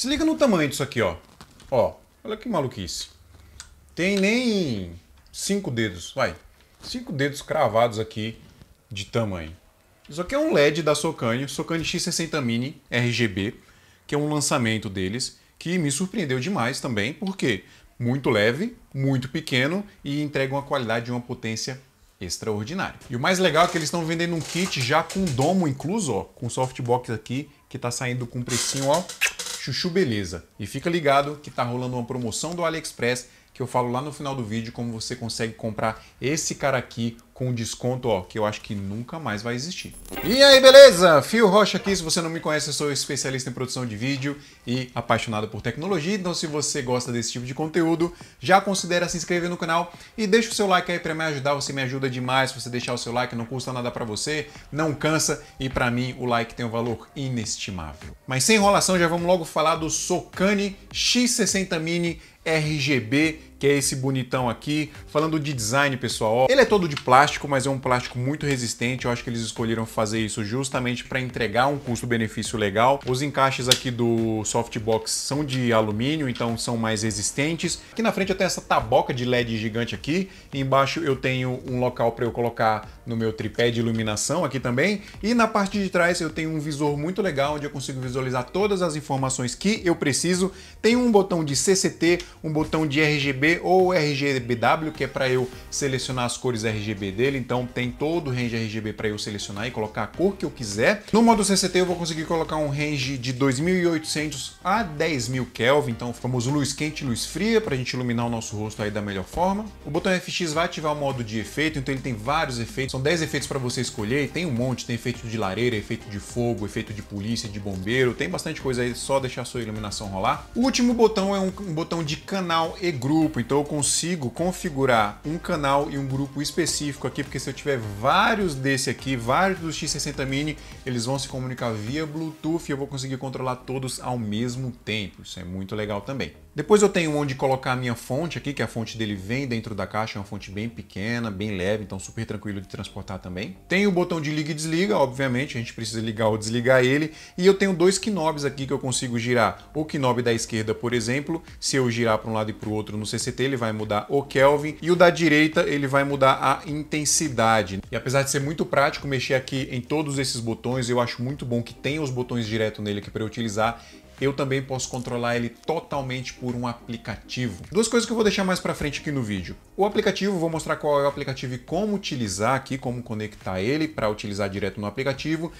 Se liga no tamanho disso aqui, ó. Ó, olha que maluquice. Tem nem cinco dedos, vai. Cinco dedos cravados aqui de tamanho. Isso aqui é um LED da Socani, Socani X60 Mini RGB, que é um lançamento deles, que me surpreendeu demais também, porque muito leve, muito pequeno e entrega uma qualidade e uma potência extraordinária. E o mais legal é que eles estão vendendo um kit já com domo incluso, ó, com softbox aqui, que tá saindo com um precinho, ó, Chuchu Beleza. E fica ligado que tá rolando uma promoção do AliExpress que eu falo lá no final do vídeo como você consegue comprar esse cara aqui com um desconto, ó, que eu acho que nunca mais vai existir. E aí, beleza? Fio Rocha aqui, se você não me conhece, eu sou especialista em produção de vídeo e apaixonado por tecnologia, então se você gosta desse tipo de conteúdo, já considera se inscrever no canal e deixa o seu like aí para me ajudar, você me ajuda demais, você deixar o seu like não custa nada para você, não cansa e para mim o like tem um valor inestimável. Mas sem enrolação, já vamos logo falar do Socani X60 Mini RGB que é esse bonitão aqui. Falando de design, pessoal, ele é todo de plástico, mas é um plástico muito resistente. Eu acho que eles escolheram fazer isso justamente para entregar um custo-benefício legal. Os encaixes aqui do softbox são de alumínio, então são mais resistentes. Aqui na frente eu tenho essa taboca de LED gigante aqui. Embaixo eu tenho um local para eu colocar no meu tripé de iluminação aqui também. E na parte de trás eu tenho um visor muito legal, onde eu consigo visualizar todas as informações que eu preciso. Tem um botão de CCT, um botão de RGB ou RGBW, que é para eu selecionar as cores RGB dele, então tem todo o range RGB para eu selecionar e colocar a cor que eu quiser. No modo CCT eu vou conseguir colocar um range de 2800 a 10000 Kelvin, então o famoso luz quente e luz fria, para a gente iluminar o nosso rosto aí da melhor forma. O botão FX vai ativar o modo de efeito, então ele tem vários efeitos, são 10 efeitos para você escolher, tem um monte, tem efeito de lareira, efeito de fogo, efeito de polícia, de bombeiro, tem bastante coisa aí, só deixar a sua iluminação rolar. O último botão é um botão de canal e grupo, então eu consigo configurar um canal e um grupo específico aqui, porque se eu tiver vários desse aqui, vários dos X60 Mini, eles vão se comunicar via Bluetooth e eu vou conseguir controlar todos ao mesmo tempo. Isso é muito legal também. Depois eu tenho onde colocar a minha fonte aqui, que a fonte dele vem dentro da caixa, é uma fonte bem pequena, bem leve, então super tranquilo de transportar também. Tem o botão de liga e desliga, obviamente, a gente precisa ligar ou desligar ele. E eu tenho dois knobs aqui que eu consigo girar. O knob da esquerda, por exemplo, se eu girar para um lado e para o outro no CCT, ele vai mudar o Kelvin. E o da direita, ele vai mudar a intensidade. E apesar de ser muito prático mexer aqui em todos esses botões, eu acho muito bom que tenha os botões direto nele aqui para utilizar eu também posso controlar ele totalmente por um aplicativo. Duas coisas que eu vou deixar mais para frente aqui no vídeo. O aplicativo, vou mostrar qual é o aplicativo e como utilizar aqui, como conectar ele para utilizar direto no aplicativo.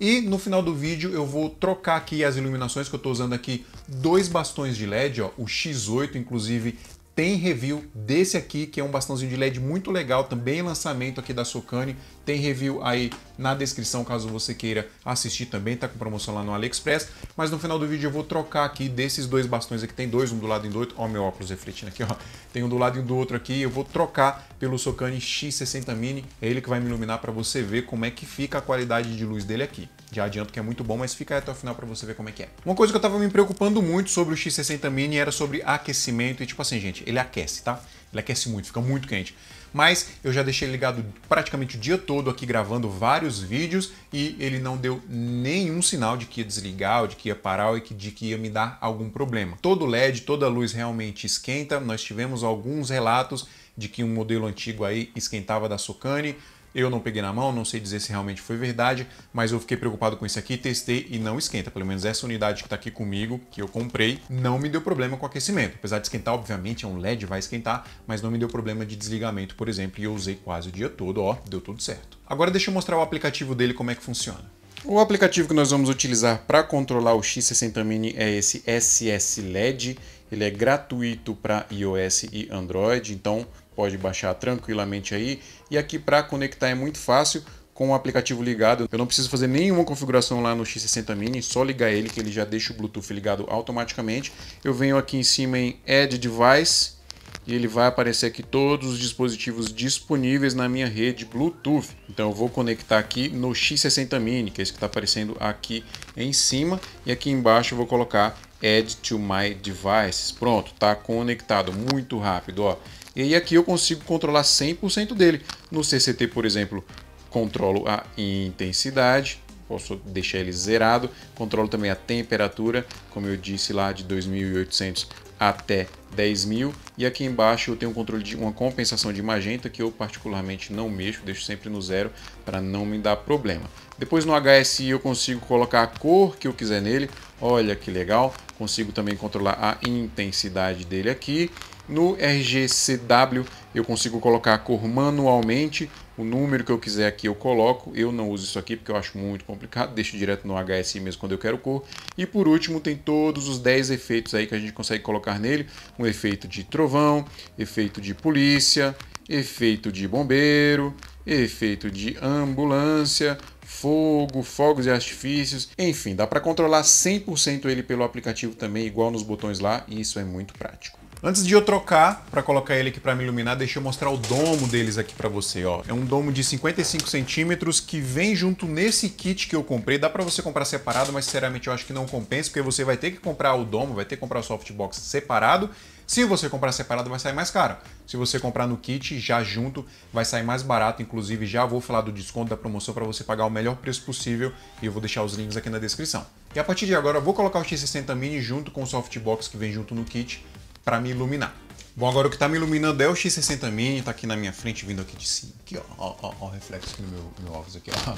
E no final do vídeo eu vou trocar aqui as iluminações que eu estou usando aqui, dois bastões de LED, ó, o X8, inclusive tem review desse aqui, que é um bastãozinho de LED muito legal, também lançamento aqui da Socani. Tem review aí na descrição, caso você queira assistir também, tá com promoção lá no AliExpress. Mas no final do vídeo eu vou trocar aqui desses dois bastões aqui, tem dois, um do lado e do outro. Ó meu óculos refletindo aqui, ó. Tem um do lado e um do outro aqui, eu vou trocar pelo Socani X60 Mini. É ele que vai me iluminar para você ver como é que fica a qualidade de luz dele aqui. Já adianto que é muito bom, mas fica até o final para você ver como é que é. Uma coisa que eu tava me preocupando muito sobre o X60 Mini era sobre aquecimento e tipo assim, gente, ele aquece, tá? Ele aquece muito, fica muito quente. Mas eu já deixei ligado praticamente o dia todo aqui gravando vários vídeos e ele não deu nenhum sinal de que ia desligar, ou de que ia parar ou de que ia me dar algum problema. Todo LED, toda luz realmente esquenta. Nós tivemos alguns relatos de que um modelo antigo aí esquentava da Socane, eu não peguei na mão, não sei dizer se realmente foi verdade, mas eu fiquei preocupado com isso aqui, testei e não esquenta. Pelo menos essa unidade que está aqui comigo, que eu comprei, não me deu problema com aquecimento. Apesar de esquentar, obviamente, é um LED, vai esquentar, mas não me deu problema de desligamento, por exemplo, e eu usei quase o dia todo, ó, deu tudo certo. Agora deixa eu mostrar o aplicativo dele como é que funciona. O aplicativo que nós vamos utilizar para controlar o X60 Mini é esse SS LED. Ele é gratuito para iOS e Android, então pode baixar tranquilamente aí. E aqui para conectar é muito fácil com o aplicativo ligado. Eu não preciso fazer nenhuma configuração lá no X60 Mini, só ligar ele que ele já deixa o Bluetooth ligado automaticamente. Eu venho aqui em cima em Add Device e ele vai aparecer aqui todos os dispositivos disponíveis na minha rede Bluetooth. Então eu vou conectar aqui no X60 Mini, que é esse que está aparecendo aqui em cima, e aqui embaixo eu vou colocar Add to My Devices. Pronto, está conectado muito rápido. Ó. E aqui eu consigo controlar 100% dele. No CCT, por exemplo, controlo a intensidade, posso deixar ele zerado, controlo também a temperatura, como eu disse lá, de 2800 até 10.000 e aqui embaixo eu tenho um controle de uma compensação de magenta que eu particularmente não mexo, deixo sempre no zero para não me dar problema. Depois no HSI eu consigo colocar a cor que eu quiser nele, olha que legal, consigo também controlar a intensidade dele aqui no RGCW eu consigo colocar a cor manualmente, o número que eu quiser aqui eu coloco, eu não uso isso aqui porque eu acho muito complicado, deixo direto no HSI mesmo quando eu quero cor. E por último tem todos os 10 efeitos aí que a gente consegue colocar nele, um efeito de trovão, efeito de polícia, efeito de bombeiro, efeito de ambulância, fogo, fogos e artifícios, enfim, dá para controlar 100% ele pelo aplicativo também, igual nos botões lá, e isso é muito prático. Antes de eu trocar para colocar ele aqui para me iluminar, deixa eu mostrar o domo deles aqui para você, ó. É um domo de 55 centímetros que vem junto nesse kit que eu comprei. Dá para você comprar separado, mas sinceramente eu acho que não compensa, porque você vai ter que comprar o domo, vai ter que comprar o softbox separado. Se você comprar separado, vai sair mais caro. Se você comprar no kit, já junto, vai sair mais barato. Inclusive, já vou falar do desconto da promoção para você pagar o melhor preço possível e eu vou deixar os links aqui na descrição. E a partir de agora, eu vou colocar o X60 Mini junto com o softbox que vem junto no kit para me iluminar. Bom, agora o que está me iluminando é o X60 Mini, está aqui na minha frente, vindo aqui de cima. Aqui, ó, ó, ó, ó o reflexo aqui no meu, meu óculos aqui, ó.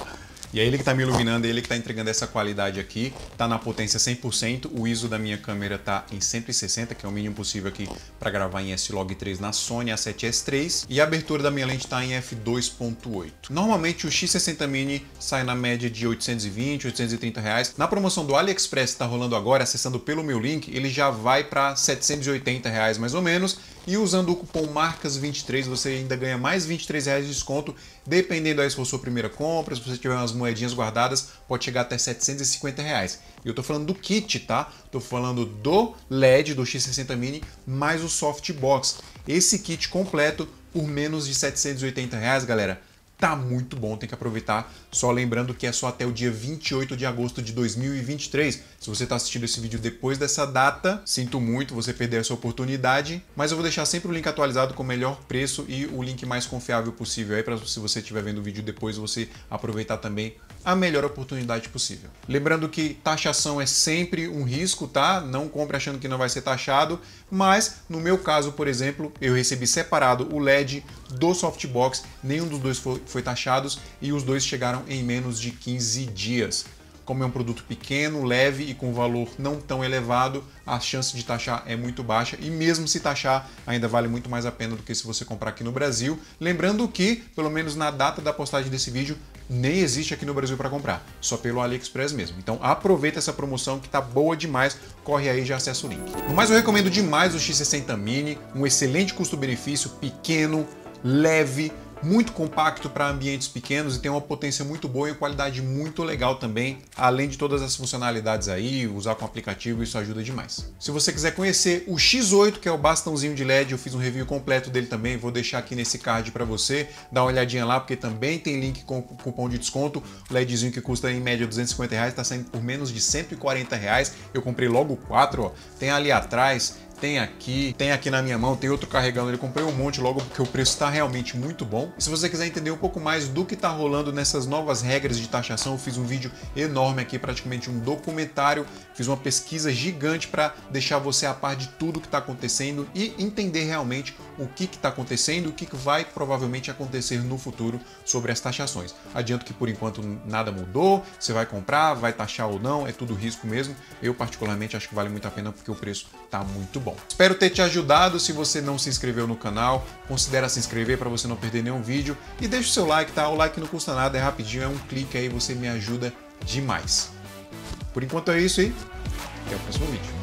E é ele que está me iluminando, é ele que está entregando essa qualidade aqui. Está na potência 100%, o ISO da minha câmera está em 160, que é o mínimo possível aqui para gravar em S-Log 3 na Sony A7S3. E a abertura da minha lente está em f2.8. Normalmente o X60 Mini sai na média de 820, 830 reais. Na promoção do AliExpress que está rolando agora, acessando pelo meu link, ele já vai para 780 reais mais ou menos e usando o cupom MARCAS23 você ainda ganha mais 23 reais de desconto, dependendo aí se for sua primeira compra, se você tiver umas moedinhas guardadas, pode chegar até 750 reais. E eu tô falando do kit, tá? Tô falando do LED do X60 Mini mais o softbox. Esse kit completo por menos de 780 reais, galera tá muito bom, tem que aproveitar. Só lembrando que é só até o dia 28 de agosto de 2023. Se você está assistindo esse vídeo depois dessa data, sinto muito, você perdeu essa oportunidade, mas eu vou deixar sempre o link atualizado com o melhor preço e o link mais confiável possível aí para se você estiver vendo o vídeo depois você aproveitar também a melhor oportunidade possível. Lembrando que taxação é sempre um risco, tá? Não compre achando que não vai ser taxado, mas no meu caso, por exemplo, eu recebi separado o LED do softbox, nenhum dos dois foi, taxados e os dois chegaram em menos de 15 dias. Como é um produto pequeno, leve e com valor não tão elevado, a chance de taxar é muito baixa e mesmo se taxar, ainda vale muito mais a pena do que se você comprar aqui no Brasil. Lembrando que, pelo menos na data da postagem desse vídeo, nem existe aqui no Brasil para comprar, só pelo AliExpress mesmo. Então aproveita essa promoção que tá boa demais, corre aí e já acessa o link. No mais, eu recomendo demais o X60 Mini, um excelente custo-benefício, pequeno, leve, muito compacto para ambientes pequenos e tem uma potência muito boa e qualidade muito legal também, além de todas as funcionalidades aí, usar com aplicativo, isso ajuda demais. Se você quiser conhecer o X8, que é o bastãozinho de LED, eu fiz um review completo dele também, vou deixar aqui nesse card para você, dá uma olhadinha lá, porque também tem link com cupom de desconto, o LEDzinho que custa em média 250 reais, está saindo por menos de 140 reais, eu comprei logo quatro. ó, tem ali atrás, tem aqui, tem aqui na minha mão, tem outro carregando. Ele comprei um monte logo porque o preço está realmente muito bom. E se você quiser entender um pouco mais do que está rolando nessas novas regras de taxação, eu fiz um vídeo enorme aqui, praticamente um documentário, fiz uma pesquisa gigante para deixar você a par de tudo que está acontecendo e entender realmente o que está acontecendo, o que, que vai provavelmente acontecer no futuro sobre as taxações. Adianto que por enquanto nada mudou, você vai comprar, vai taxar ou não, é tudo risco mesmo. Eu particularmente acho que vale muito a pena porque o preço está muito bom bom. Espero ter te ajudado. Se você não se inscreveu no canal, considere se inscrever para você não perder nenhum vídeo e deixa o seu like, tá? O like não custa nada, é rapidinho, é um clique aí, você me ajuda demais. Por enquanto é isso e até o próximo vídeo.